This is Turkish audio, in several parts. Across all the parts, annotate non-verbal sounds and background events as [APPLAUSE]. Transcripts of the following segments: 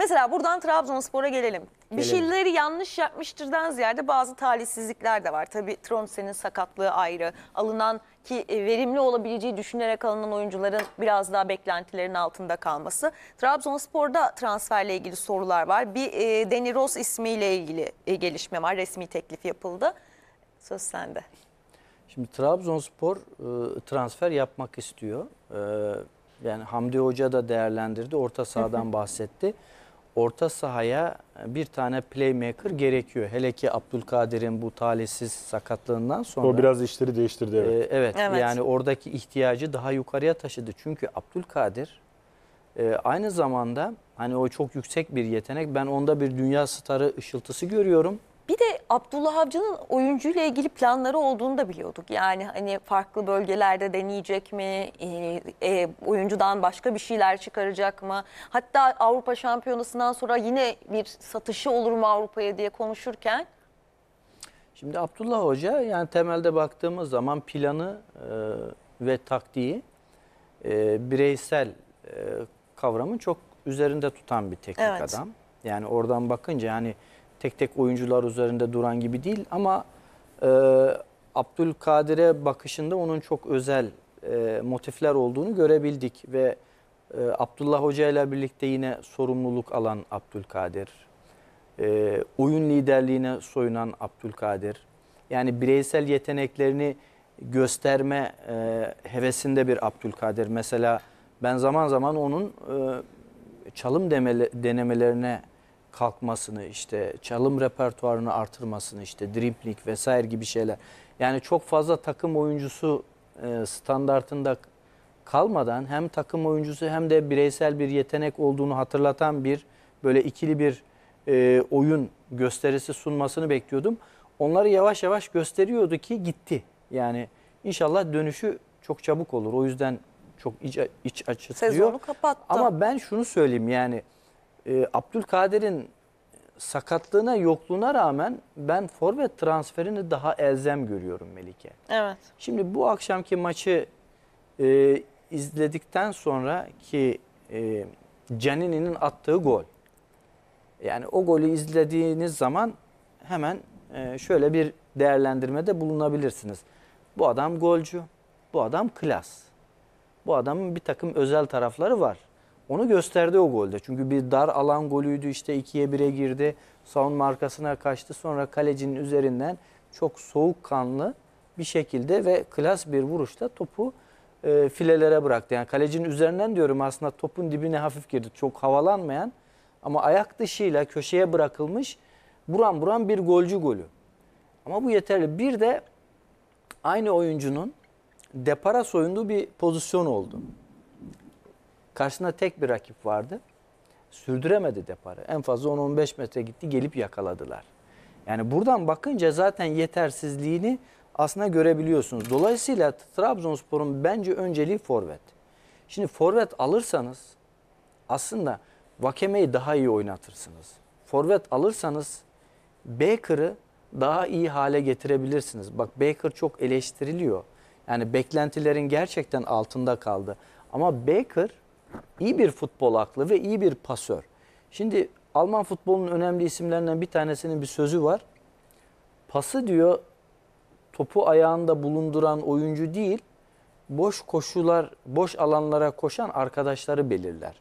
Mesela buradan Trabzonspor'a gelelim. Bir şeyleri yanlış yapmıştırdan ziyade bazı talihsizlikler de var. Tabii Tromsen'in sakatlığı ayrı. Alınan ki e, verimli olabileceği düşünülerek alınan oyuncuların biraz daha beklentilerin altında kalması. Trabzonspor'da transferle ilgili sorular var. Bir e, Deni Ros ismiyle ilgili e, gelişme var. Resmi teklif yapıldı. Söz sende. Şimdi Trabzonspor e, transfer yapmak istiyor. E, yani Hamdi Hoca da değerlendirdi. Orta sahadan bahsetti orta sahaya bir tane playmaker gerekiyor. Hele ki Abdülkadir'in bu talihsiz sakatlığından sonra. O biraz işleri değiştirdi. Evet. E, evet, evet yani oradaki ihtiyacı daha yukarıya taşıdı. Çünkü Abdülkadir e, aynı zamanda hani o çok yüksek bir yetenek. Ben onda bir dünya starı ışıltısı görüyorum. Bir de Abdullah Avcı'nın oyuncuyla ilgili planları olduğunu da biliyorduk. Yani hani farklı bölgelerde deneyecek mi, e, e, oyuncudan başka bir şeyler çıkaracak mı? Hatta Avrupa Şampiyonası'ndan sonra yine bir satışı olur mu Avrupa'ya diye konuşurken. Şimdi Abdullah Hoca yani temelde baktığımız zaman planı e, ve taktiği e, bireysel e, kavramın çok üzerinde tutan bir teknik evet. adam. Yani oradan bakınca yani tek tek oyuncular üzerinde duran gibi değil ama e, Abdülkadir'e bakışında onun çok özel e, motifler olduğunu görebildik ve e, Abdullah Hoca ile birlikte yine sorumluluk alan Abdülkadir, e, oyun liderliğine soyunan Abdülkadir, yani bireysel yeteneklerini gösterme e, hevesinde bir Abdülkadir. Mesela ben zaman zaman onun e, çalım demele, denemelerine kalkmasını işte çalım repertuarını artırmasını işte dribbling vesaire gibi şeyler. Yani çok fazla takım oyuncusu e, standartında kalmadan hem takım oyuncusu hem de bireysel bir yetenek olduğunu hatırlatan bir böyle ikili bir e, oyun gösterisi sunmasını bekliyordum. Onları yavaş yavaş gösteriyordu ki gitti. Yani inşallah dönüşü çok çabuk olur. O yüzden çok iç, iç açıtıyor. Sezonu kapattı. Ama ben şunu söyleyeyim yani e, Abdülkadir'in sakatlığına, yokluğuna rağmen ben forvet transferini daha elzem görüyorum Melike. Evet. Şimdi bu akşamki maçı e, izledikten sonra ki e, Canini'nin attığı gol. Yani o golü izlediğiniz zaman hemen e, şöyle bir değerlendirmede bulunabilirsiniz. Bu adam golcü, bu adam klas. Bu adamın bir takım özel tarafları var. Onu gösterdi o golde. Çünkü bir dar alan golüydü işte 2'ye 1'e girdi. Savunma markasına kaçtı. Sonra kalecinin üzerinden çok soğukkanlı bir şekilde ve klas bir vuruşla topu e, filelere bıraktı. Yani kalecinin üzerinden diyorum aslında topun dibine hafif girdi. Çok havalanmayan ama ayak dışıyla köşeye bırakılmış buram buram bir golcü golü. Ama bu yeterli. Bir de aynı oyuncunun depara soyunduğu bir pozisyon oldu. Karşısında tek bir rakip vardı. Sürdüremedi deparı. En fazla 10-15 metre gitti gelip yakaladılar. Yani buradan bakınca zaten yetersizliğini aslında görebiliyorsunuz. Dolayısıyla Trabzonspor'un bence önceliği forvet. Şimdi forvet alırsanız aslında Vakeme'yi daha iyi oynatırsınız. Forvet alırsanız Baker'ı daha iyi hale getirebilirsiniz. Bak Baker çok eleştiriliyor. Yani beklentilerin gerçekten altında kaldı. Ama Baker iyi bir futbol aklı ve iyi bir pasör. Şimdi Alman futbolunun önemli isimlerinden bir tanesinin bir sözü var. Pası diyor topu ayağında bulunduran oyuncu değil, boş koşular, boş alanlara koşan arkadaşları belirler.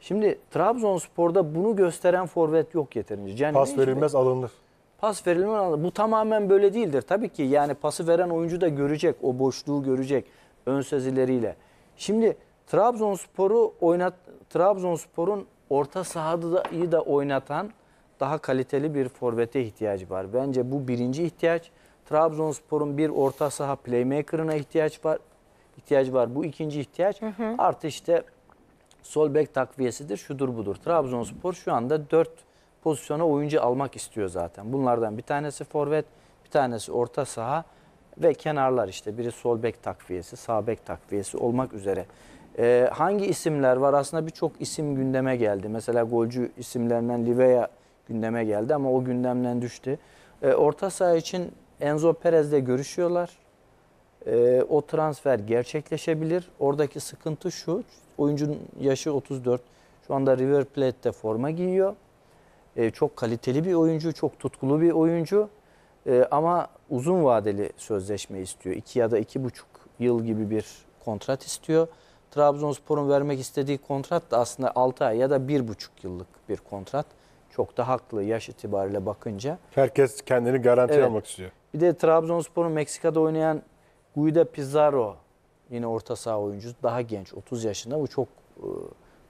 Şimdi Trabzonspor'da bunu gösteren forvet yok yeterince. Cenni Pas verilmez şimdi, alınır. Pas verilmez alınır. Bu tamamen böyle değildir. Tabii ki yani pası veren oyuncu da görecek, o boşluğu görecek ön sezileriyle. Şimdi Trabzonspor'u oynat Trabzonspor'un orta sahada iyi de oynatan daha kaliteli bir forvete ihtiyacı var. Bence bu birinci ihtiyaç. Trabzonspor'un bir orta saha playmaker'ına ihtiyaç var. İhtiyacı var. Bu ikinci ihtiyaç. Hı hı. Artı işte sol bek takviyesidir, şudur budur. Trabzonspor şu anda dört pozisyona oyuncu almak istiyor zaten. Bunlardan bir tanesi forvet, bir tanesi orta saha ve kenarlar işte. Biri sol bek takviyesi, sağ bek takviyesi olmak üzere. E, hangi isimler var? Aslında birçok isim gündeme geldi. Mesela golcü isimlerinden Livea gündeme geldi ama o gündemden düştü. E, orta saha için Enzo Perez'le görüşüyorlar. E, o transfer gerçekleşebilir. Oradaki sıkıntı şu. Oyuncunun yaşı 34. Şu anda River Plate'de forma giyiyor. E, çok kaliteli bir oyuncu, çok tutkulu bir oyuncu. E, ama uzun vadeli sözleşme istiyor. 2 ya da 2,5 yıl gibi bir kontrat istiyor. Trabzonspor'un vermek istediği kontrat da aslında 6 ay ya da 1,5 yıllık bir kontrat. Çok da haklı yaş itibariyle bakınca. Herkes kendini garanti Evet. almak istiyor. Bir de Trabzonspor'un Meksika'da oynayan Guido Pizarro yine orta saha oyuncusu. Daha genç 30 yaşında. Bu çok e,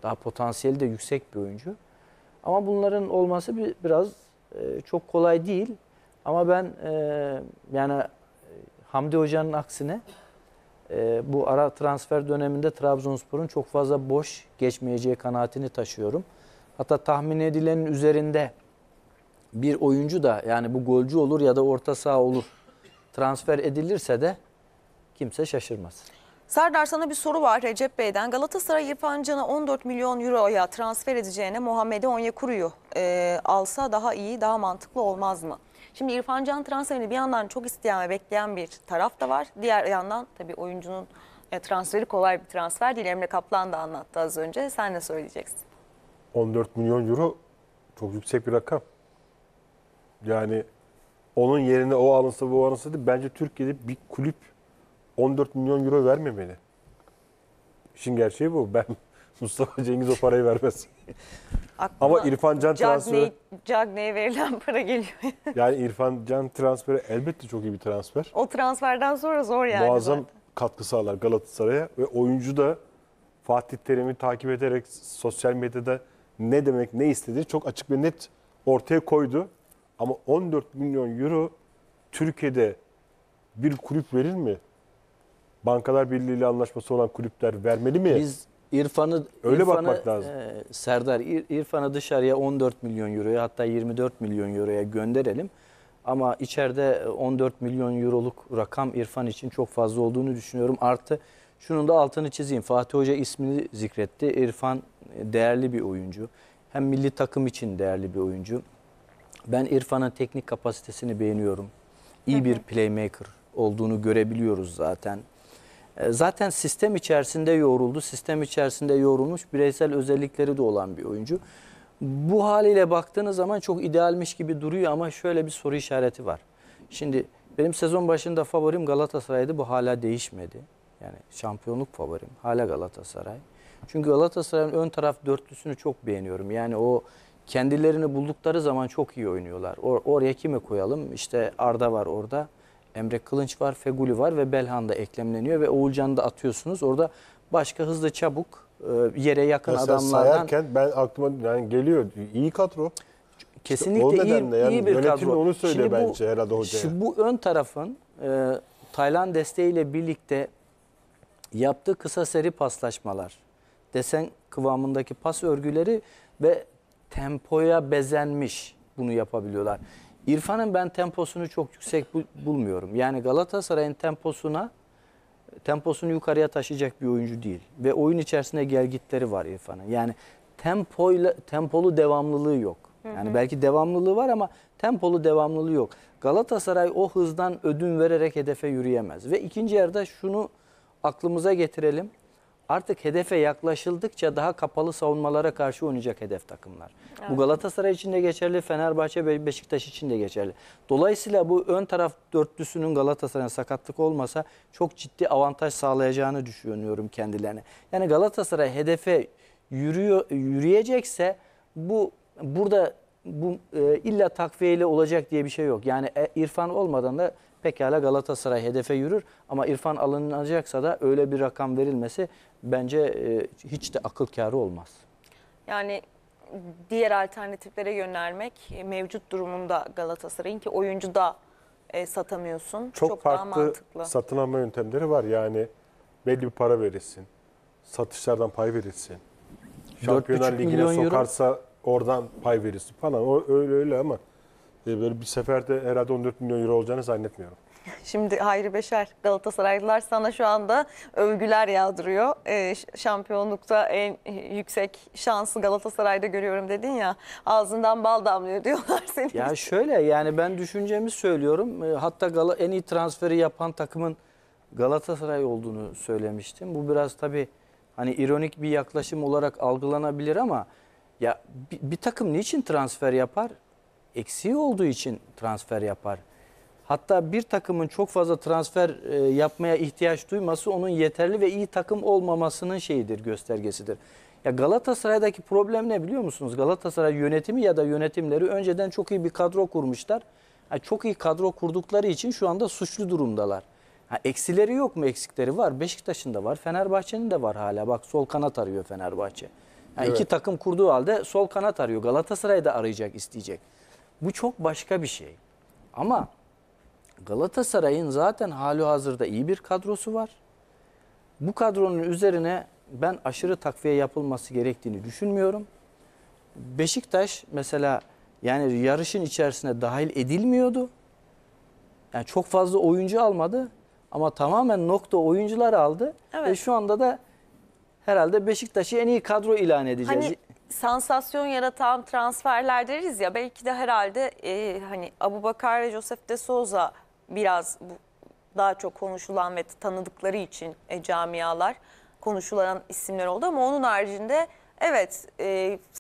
daha potansiyeli de yüksek bir oyuncu. Ama bunların olması biraz e, çok kolay değil. Ama ben e, yani Hamdi Hoca'nın aksine e, bu ara transfer döneminde Trabzonspor'un çok fazla boş geçmeyeceği kanaatini taşıyorum. Hatta tahmin edilenin üzerinde bir oyuncu da yani bu golcü olur ya da orta saha olur transfer edilirse de kimse şaşırmaz. Serdar sana bir soru var Recep Bey'den. Galatasaray İrfan Can'a 14 milyon euroya transfer edeceğine Muhammed'e Onyekuru'yu e, alsa daha iyi, daha mantıklı olmaz mı? Şimdi İrfan Can transferini bir yandan çok isteyen ve bekleyen bir taraf da var. Diğer yandan tabii oyuncunun e, transferi kolay bir transfer değil. Emre Kaplan da anlattı az önce. Sen ne söyleyeceksin? 14 milyon euro çok yüksek bir rakam. Yani onun yerine o alınsa bu alınsa değil. Bence Türkiye'de bir kulüp 14 milyon euro vermemeli. İşin gerçeği bu. Ben Mustafa Cengiz o parayı vermez. [LAUGHS] Ama İrfan Can transferi... Cagney'e verilen [LAUGHS] para geliyor. yani İrfan Can transferi elbette çok iyi bir transfer. O transferden sonra zor yani. Muazzam zaten. katkı sağlar Galatasaray'a ve oyuncu da Fatih Terim'i takip ederek sosyal medyada ne demek ne istediği çok açık ve net ortaya koydu. Ama 14 milyon euro Türkiye'de bir kulüp verir mi? Bankalar Birliği ile anlaşması olan kulüpler vermeli mi? Biz İrfan'ı öyle İrfan'ı, bakmak lazım. E, Serdar İr, İrfan'ı dışarıya 14 milyon euroya hatta 24 milyon euroya gönderelim. Ama içeride 14 e, milyon euroluk rakam İrfan için çok fazla olduğunu düşünüyorum. Artı şunun da altını çizeyim. Fatih Hoca ismini zikretti. İrfan e, değerli bir oyuncu. Hem milli takım için değerli bir oyuncu. Ben İrfan'ın teknik kapasitesini beğeniyorum. İyi bir playmaker olduğunu görebiliyoruz zaten. E, zaten sistem içerisinde yoğruldu. Sistem içerisinde yoğrulmuş bireysel özellikleri de olan bir oyuncu. Bu haliyle baktığınız zaman çok idealmiş gibi duruyor ama şöyle bir soru işareti var. Şimdi benim sezon başında favorim Galatasaray'dı. Bu hala değişmedi. Yani şampiyonluk favorim hala Galatasaray. Çünkü Galatasaray'ın ön taraf dörtlüsünü çok beğeniyorum. Yani o kendilerini buldukları zaman çok iyi oynuyorlar. Or oraya kimi koyalım? İşte Arda var orada. Emre Kılınç var, Feguli var ve Belhan da eklemleniyor ve Oğulcan'ı da atıyorsunuz. Orada başka hızlı çabuk e, yere yakın Mesela adamlardan. sayarken ben aklıma yani geliyor iyi kadro. Kesinlikle işte o iyi, yani iyi bir yönetim kadro. onu söyle şimdi bence bu, herhalde hocaya. Şimdi bu ön tarafın e, Taylan desteğiyle birlikte yaptığı kısa seri paslaşmalar, desen kıvamındaki pas örgüleri ve tempoya bezenmiş bunu yapabiliyorlar. İrfan'ın ben temposunu çok yüksek bu, bulmuyorum. Yani Galatasaray'ın temposuna temposunu yukarıya taşıyacak bir oyuncu değil ve oyun içerisinde gelgitleri var İrfan'ın. Yani tempoyla tempolu devamlılığı yok. Yani belki devamlılığı var ama tempolu devamlılığı yok. Galatasaray o hızdan ödün vererek hedefe yürüyemez. Ve ikinci yerde şunu aklımıza getirelim artık hedefe yaklaşıldıkça daha kapalı savunmalara karşı oynayacak hedef takımlar. Evet. Bu Galatasaray için de geçerli, Fenerbahçe ve Beşiktaş için de geçerli. Dolayısıyla bu ön taraf dörtlüsünün Galatasaray'a sakatlık olmasa çok ciddi avantaj sağlayacağını düşünüyorum kendilerine. Yani Galatasaray hedefe yürüyor, yürüyecekse bu burada bu e, illa takviyeyle olacak diye bir şey yok. Yani e, İrfan olmadan da pekala Galatasaray hedefe yürür. Ama İrfan alınacaksa da öyle bir rakam verilmesi bence e, hiç de akıl kârı olmaz. Yani diğer alternatiflere yönelmek e, mevcut durumunda Galatasaray'ın ki oyuncu da e, satamıyorsun. Çok, Çok farklı daha mantıklı. satın alma yöntemleri var. Yani belli bir para verilsin. Satışlardan pay verilsin. Şampiyonlar Ligine sokarsa euro. oradan pay verilsin falan. O öyle öyle ama ee, böyle bir seferde herhalde 14 milyon euro olacağını zannetmiyorum. Şimdi Hayri Beşer Galatasaraylılar sana şu anda övgüler yağdırıyor. E, şampiyonlukta en yüksek şansı Galatasaray'da görüyorum dedin ya. Ağzından bal damlıyor [LAUGHS] diyorlar senin. Ya şöyle yani ben düşüncemi söylüyorum. Ee, hatta Gal en iyi transferi yapan takımın Galatasaray olduğunu söylemiştim. Bu biraz tabii hani ironik bir yaklaşım olarak algılanabilir ama ya bir, bir takım niçin transfer yapar? eksiği olduğu için transfer yapar. Hatta bir takımın çok fazla transfer e, yapmaya ihtiyaç duyması onun yeterli ve iyi takım olmamasının şeyidir, göstergesidir. Ya Galatasaray'daki problem ne biliyor musunuz? Galatasaray yönetimi ya da yönetimleri önceden çok iyi bir kadro kurmuşlar. Yani çok iyi kadro kurdukları için şu anda suçlu durumdalar. Ha, eksileri yok mu? Eksikleri var. Beşiktaş'ın da var. Fenerbahçe'nin de var hala. Bak sol kanat arıyor Fenerbahçe. Yani evet. İki takım kurduğu halde sol kanat arıyor. Galatasaray'da arayacak, isteyecek. Bu çok başka bir şey. Ama Galatasaray'ın zaten hali hazırda iyi bir kadrosu var. Bu kadronun üzerine ben aşırı takviye yapılması gerektiğini düşünmüyorum. Beşiktaş mesela yani yarışın içerisine dahil edilmiyordu. Yani çok fazla oyuncu almadı ama tamamen nokta oyuncular aldı. Evet. Ve şu anda da herhalde Beşiktaş'ı en iyi kadro ilan edeceğiz. Hani sansasyon yaratan transferler deriz ya belki de herhalde e, hani Abu Bakar ve Joseph de Souza biraz bu, daha çok konuşulan ve tanıdıkları için e, camialar konuşulan isimler oldu ama onun haricinde evet e,